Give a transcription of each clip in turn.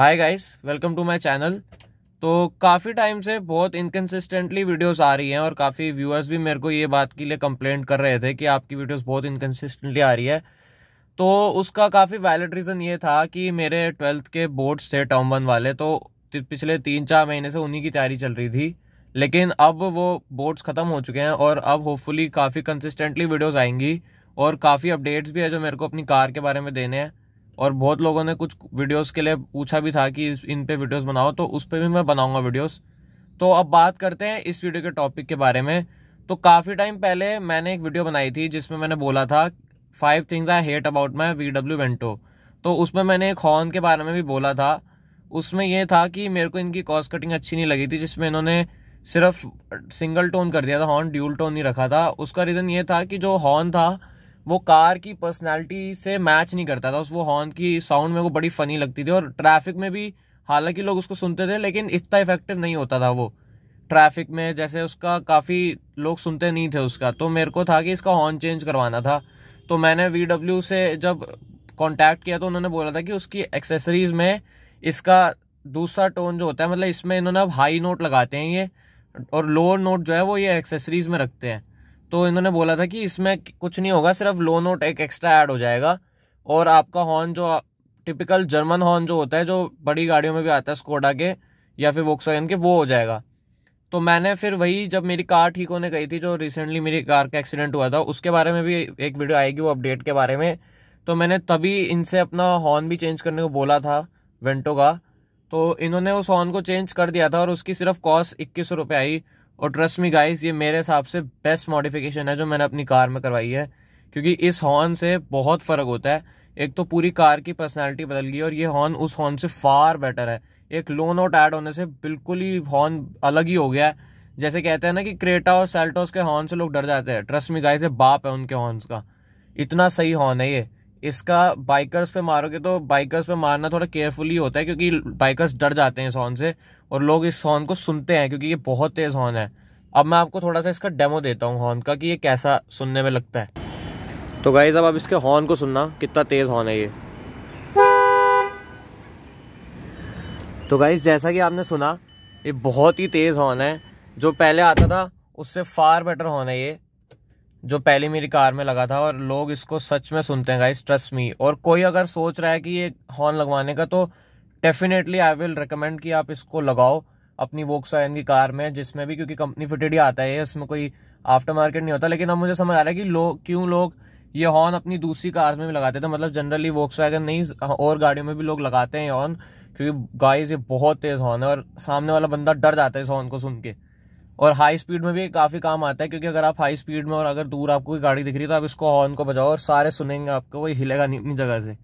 hi guys welcome to my channel तो काफ़ी time से बहुत इनकन्सिस्टेंटली वीडियोस आ रही हैं और काफ़ी व्यूअर्स भी मेरे को ये बात के लिए कंप्लेंट कर रहे थे कि आपकी वीडियोस बहुत इनकन्सिस्टेंटली आ रही है तो उसका काफ़ी वैलिड रीज़न ये था कि मेरे ट्वेल्थ के बोर्ड्स थे टर्म वन वाले तो पिछले तीन चार महीने से उन्हीं की तैयारी चल रही थी लेकिन अब वो बोर्ड्स ख़त्म हो चुके हैं और अब होपफुली काफ़ी कंसिस्टेंटली वीडियोज़ आएंगी और काफ़ी अपडेट्स भी है जो मेरे को अपनी कार के बारे में देने हैं और बहुत लोगों ने कुछ वीडियोस के लिए पूछा भी था कि इन पे वीडियोस बनाओ तो उस पर भी मैं बनाऊंगा वीडियोस तो अब बात करते हैं इस वीडियो के टॉपिक के बारे में तो काफ़ी टाइम पहले मैंने एक वीडियो बनाई थी जिसमें मैंने बोला था five things I hate about my V W Vento तो उसमें मैंने एक हॉर्न के बारे में भी बोला था उसमें यह था कि मेरे को इनकी कॉस्ट कटिंग अच्छी नहीं लगी थी जिसमें इन्होंने सिर्फ सिंगल टोन कर दिया था हॉर्न ड्यूल टोन नहीं रखा था उसका रीज़न ये था कि जो हॉर्न था वो कार की पर्सनैलिटी से मैच नहीं करता था उस वो हॉर्न की साउंड में वो बड़ी फनी लगती थी और ट्रैफिक में भी हालांकि लोग उसको सुनते थे लेकिन इतना इफेक्टिव नहीं होता था वो ट्रैफिक में जैसे उसका काफ़ी लोग सुनते नहीं थे उसका तो मेरे को था कि इसका हॉर्न चेंज करवाना था तो मैंने वी से जब कॉन्टैक्ट किया तो उन्होंने बोला था कि उसकी एक्सेसरीज में इसका दूसरा टोन जो होता है मतलब इसमें इन्होंने अब हाई नोट लगाते हैं ये और लोअर नोट जो है वो ये एक्सेसरीज में रखते हैं तो इन्होंने बोला था कि इसमें कुछ नहीं होगा सिर्फ लो नोट एक एक्स्ट्रा ऐड हो जाएगा और आपका हॉर्न जो टिपिकल जर्मन हॉर्न जो होता है जो बड़ी गाड़ियों में भी आता है स्कोडा के या फिर वोक्सवैगन के वो हो जाएगा तो मैंने फिर वही जब मेरी कार ठीक होने गई थी जो रिसेंटली मेरी कार का एक्सीडेंट हुआ था उसके बारे में भी एक वीडियो आएगी वो अपडेट के बारे में तो मैंने तभी इनसे अपना हॉर्न भी चेंज करने को बोला था वेंटो का तो इन्होंने उस हॉर्न को चेंज कर दिया था और उसकी सिर्फ कॉस्ट इक्कीस रुपये आई और ट्रस्ट मी गाइस ये मेरे हिसाब से बेस्ट मॉडिफिकेशन है जो मैंने अपनी कार में करवाई है क्योंकि इस हॉर्न से बहुत फ़र्क होता है एक तो पूरी कार की पर्सनैलिटी बदल गई और ये हॉर्न उस हॉर्न से फार बेटर है एक लो नोट ऐड होने से बिल्कुल ही हॉर्न अलग ही हो गया है जैसे कहते हैं ना कि क्रेटा और सेल्टोस के हॉर्न से लोग डर जाते हैं ट्रस्ट मी गाइस ये बाप है उनके हॉर्न्स का इतना सही हॉर्न है ये इसका बाइकर्स पे मारोगे तो बाइकर्स पे मारना थोड़ा केयरफुली होता है क्योंकि बाइकर्स डर जाते हैं सॉन्ग से और लोग इस सॉन्ग को सुनते हैं क्योंकि ये बहुत तेज़ हॉर्न है अब मैं आपको थोड़ा सा इसका डेमो देता हूँ हॉर्न का कि ये कैसा सुनने में लगता है तो गाइज अब आप इसके हॉर्न को सुनना कितना तेज़ हॉर्न है ये तो गाइज जैसा कि आपने सुना ये बहुत ही तेज़ हॉर्न है जो पहले आता था उससे फार बेटर हॉर्न है ये जो पहले मेरी कार में लगा था और लोग इसको सच में सुनते हैं गाइस ट्रस्ट मी और कोई अगर सोच रहा है कि ये हॉर्न लगवाने का तो डेफिनेटली आई विल रिकमेंड कि आप इसको लगाओ अपनी वोक्स की कार में जिसमें भी क्योंकि कंपनी फिटेड ही आता है इसमें कोई आफ्टर मार्केट नहीं होता लेकिन अब मुझे समझ आ रहा है कि लोग क्यों लोग ये हॉर्न अपनी दूसरी कार में भी लगाते थे तो मतलब जनरली वोक्स नहीं और गाड़ियों में भी लोग लगाते हैं हॉर्न क्योंकि गाइस ये बहुत तेज़ हॉर्न है और सामने वाला बंदा डर जाता है इस हॉर्न को सुन के और हाई स्पीड में भी काफ़ी काम आता है क्योंकि अगर आप हाई स्पीड में और अगर दूर आपको कोई गाड़ी दिख रही है तो आप इसको हॉर्न को बजाओ और सारे सुनेंगे आपको कोई हिलेगा नहीं अपनी जगह से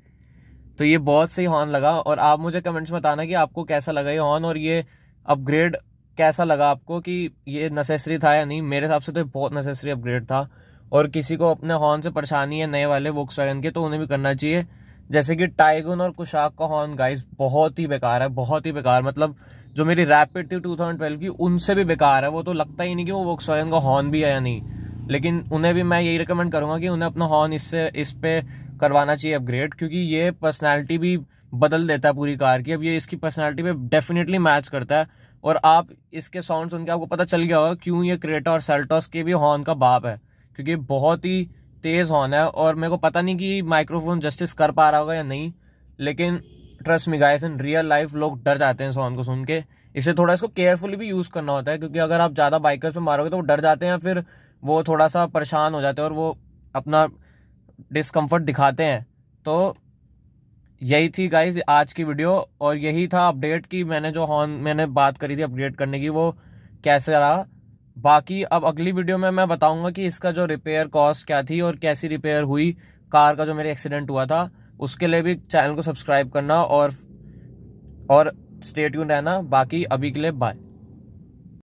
तो ये बहुत सही हॉर्न लगा और आप मुझे कमेंट्स में बताना कि आपको कैसा लगा ये हॉर्न और ये अपग्रेड कैसा लगा आपको कि ये नेसेसरी था या नहीं मेरे हिसाब से तो बहुत नेसेसरी अपग्रेड था और किसी को अपने हॉर्न से परेशानी है नए वाले वोक्स के तो उन्हें भी करना चाहिए जैसे कि टाइगन और कुशाक का हॉर्न गाइस बहुत ही बेकार है बहुत ही बेकार मतलब जो मेरी रैपिड थी 2012 की उनसे भी बेकार है वो तो लगता ही नहीं कि वो वोक्स का हॉर्न भी है या नहीं लेकिन उन्हें भी मैं यही रिकमेंड करूँगा कि उन्हें अपना हॉर्न इससे इस पर करवाना चाहिए अपग्रेड क्योंकि ये पर्सनैलिटी भी बदल देता है पूरी कार की अब ये इसकी पर्सनैलिटी पे डेफिनेटली मैच करता है और आप इसके साउंड सुन के आपको पता चल गया होगा क्यों ये क्रेटा और सेल्टॉस के भी हॉर्न का बाप है क्योंकि बहुत ही तेज़ हॉर्न है और मेरे को पता नहीं कि माइक्रोफोन जस्टिस कर पा रहा होगा या नहीं लेकिन trust me guys in real life लोग डर जाते हैं सॉन्ग को सुन के इससे थोड़ा इसको केयरफुली भी यूज़ करना होता है क्योंकि अगर आप ज़्यादा बाइकर्स पे मारोगे तो वो डर जाते हैं या फिर वो थोड़ा सा परेशान हो जाते हैं और वो अपना डिस्कम्फर्ट दिखाते हैं तो यही थी गाइज आज की वीडियो और यही था अपडेट की मैंने जो हॉर्न मैंने बात करी थी अपडेट करने की वो कैसे रहा बाकी अब अगली वीडियो में मैं बताऊंगा कि इसका जो रिपेयर कॉस्ट क्या थी और कैसी रिपेयर हुई कार का जो मेरे एक्सीडेंट हुआ था उसके लिए भी चैनल को सब्सक्राइब करना और और स्टेट रहना बाकी अभी के लिए बाय